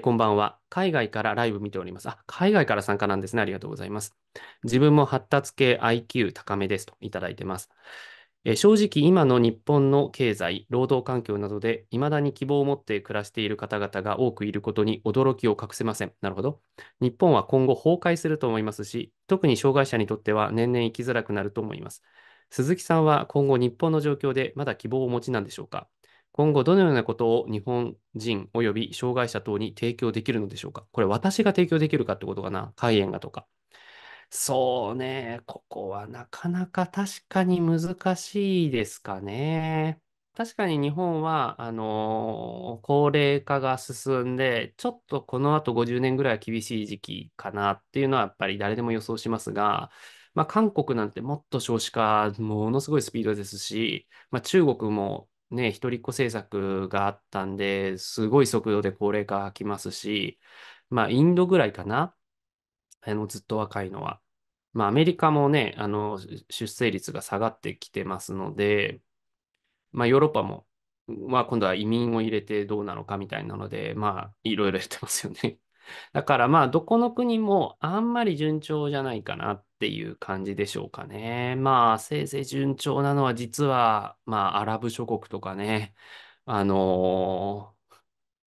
こんばんは。海外からライブ見ております。あ、海外から参加なんですね。ありがとうございます。自分も発達系 IQ 高めですといただいてます。え正直、今の日本の経済、労働環境などで、未だに希望を持って暮らしている方々が多くいることに驚きを隠せません。なるほど。日本は今後崩壊すると思いますし、特に障害者にとっては年々生きづらくなると思います。鈴木さんは今後日本の状況でまだ希望をお持ちなんでしょうか今後どのようなことを日本人及び障害者等に提供できるのでしょうかこれ私が提供できるかってことかな開演がとか。そうね、ここはなかなか確かに難しいですかね。確かに日本は、あのー、高齢化が進んで、ちょっとこの後50年ぐらいは厳しい時期かなっていうのはやっぱり誰でも予想しますが、まあ、韓国なんてもっと少子化、ものすごいスピードですし、まあ、中国もね、一人っ子政策があったんで、すごい速度で高齢化が来ますし、まあ、インドぐらいかな。あの、ずっと若いのは。まあ、アメリカもね、あの、出生率が下がってきてますので、まあ、ヨーロッパも、まあ、今度は移民を入れてどうなのかみたいなので、まあ、いろいろやってますよね。だからまあ、どこの国もあんまり順調じゃないかなっていう感じでしょうかね。まあ、せいぜい順調なのは実は、まあ、アラブ諸国とかね、あのー、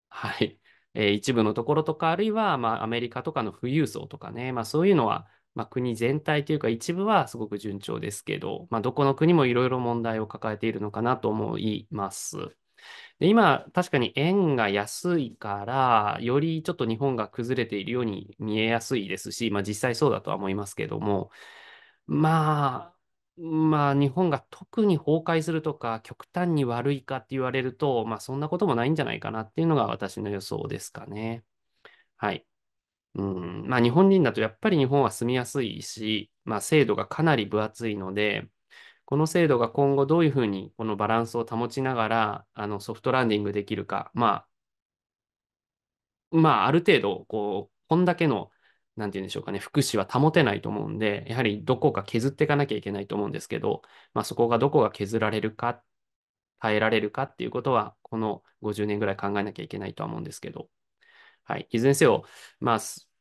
はい、えー、一部のところとか、あるいは、まあ、アメリカとかの富裕層とかね、まあ、そういうのは、まあ、国全体というか一部はすごく順調ですけど、まあ、どこの国もいろいろ問題を抱えているのかなと思います。で、今、確かに円が安いから、よりちょっと日本が崩れているように見えやすいですし、まあ実際そうだとは思いますけども、まあ、まあ日本が特に崩壊するとか、極端に悪いかって言われると、まあそんなこともないんじゃないかなっていうのが私の予想ですかね。はい。うん、まあ日本人だとやっぱり日本は住みやすいし、まあ制度がかなり分厚いので、この制度が今後どういうふうにこのバランスを保ちながらあのソフトランディングできるか、まあ、まあ、ある程度こう、こんだけのなんて言うんでしょうかね、福祉は保てないと思うんで、やはりどこか削っていかなきゃいけないと思うんですけど、まあ、そこがどこが削られるか、耐えられるかっていうことは、この50年ぐらい考えなきゃいけないとは思うんですけど、はい、いずれにせよ、まあ、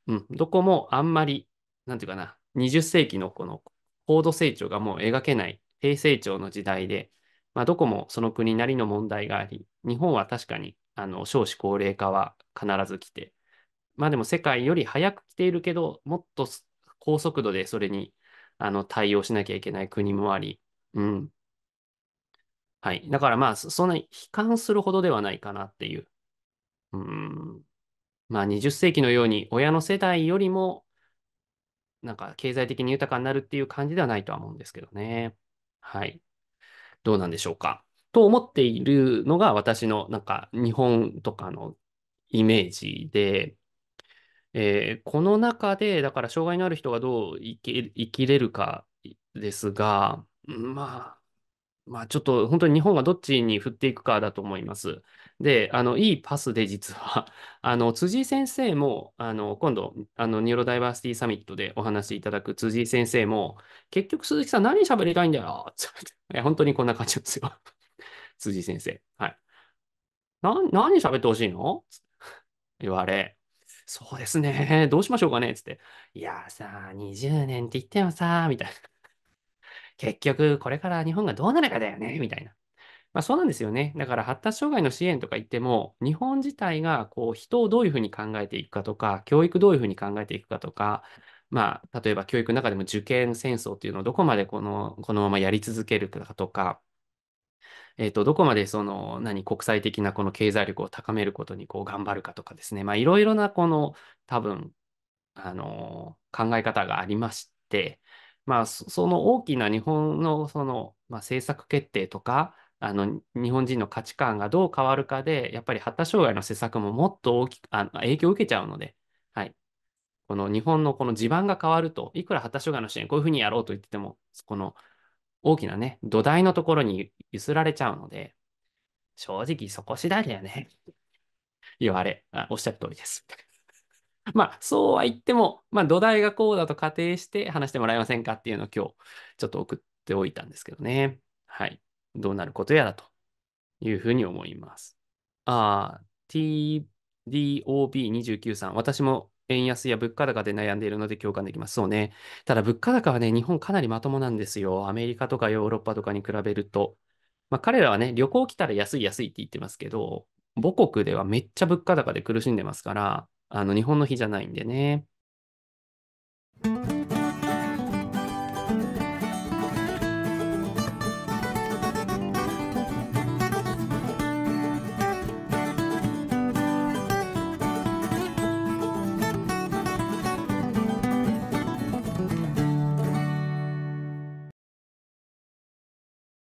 うん、どこもあんまり、なんていうかな、20世紀のこの高度成長がもう描けない低成長の時代で、まあ、どこもその国なりの問題があり、日本は確かにあの少子高齢化は必ず来て、まあでも世界より早く来ているけど、もっと高速度でそれにあの対応しなきゃいけない国もあり、うん。はい。だからまあ、そんなに悲観するほどではないかなっていう。うん。まあ、20世紀のように親の世代よりも、なんか経済的に豊かになるっていう感じではないとは思うんですけどね。はい。どうなんでしょうか。と思っているのが私のなんか日本とかのイメージで、えー、この中で、だから障害のある人がどう生き生きれるかですが、まあ、まあ、ちょっと本当に日本がどっちに振っていくかだと思います。で、あの、いいパスで実は、あの、辻井先生も、あの、今度、あの、ニューロダイバーシティサミットでお話しいただく辻井先生も、結局鈴木さん何喋りたいんだよって本当にこんな感じなんですよ。辻井先生。はい。な、何喋ってほしいの言われ、そうですね、どうしましょうかねつって、いやさ、あ、20年って言ってもさ、あ、みたいな。結局、これから日本がどうなるかだよねみたいな。まあ、そうなんですよね。だから発達障害の支援とか言っても、日本自体がこう人をどういうふうに考えていくかとか、教育どういうふうに考えていくかとか、まあ、例えば教育の中でも受験戦争っていうのをどこまでこのこのままやり続けるかとか、えーと、どこまでその何国際的なこの経済力を高めることにこう頑張るかとかですね、まあ、いろいろなこの多分、あの考え方がありまして、まあ、その大きな日本のその、まあ、政策決定とか、あの日本人の価値観がどう変わるかで、やっぱり発達障害の施策ももっと大きくあの影響を受けちゃうので、はい、この日本のこの地盤が変わると、いくら発達障害の支援、こういうふうにやろうと言ってても、この大きなね、土台のところに揺すられちゃうので、正直そこ次第だよね。言われあ、おっしゃる通りです。まあ、そうは言っても、まあ、土台がこうだと仮定して話してもらえませんかっていうのを今日ちょっと送っておいたんですけどね。はい。どうなることやらというふうに思います。ああ、TDOB29 さん、私も円安や物価高で悩んでいるので共感できます。そうね。ただ物価高はね、日本かなりまともなんですよ。アメリカとかヨーロッパとかに比べると。まあ、彼らはね、旅行来たら安い安いって言ってますけど、母国ではめっちゃ物価高で苦しんでますから、あの、日本の日じゃないんでね。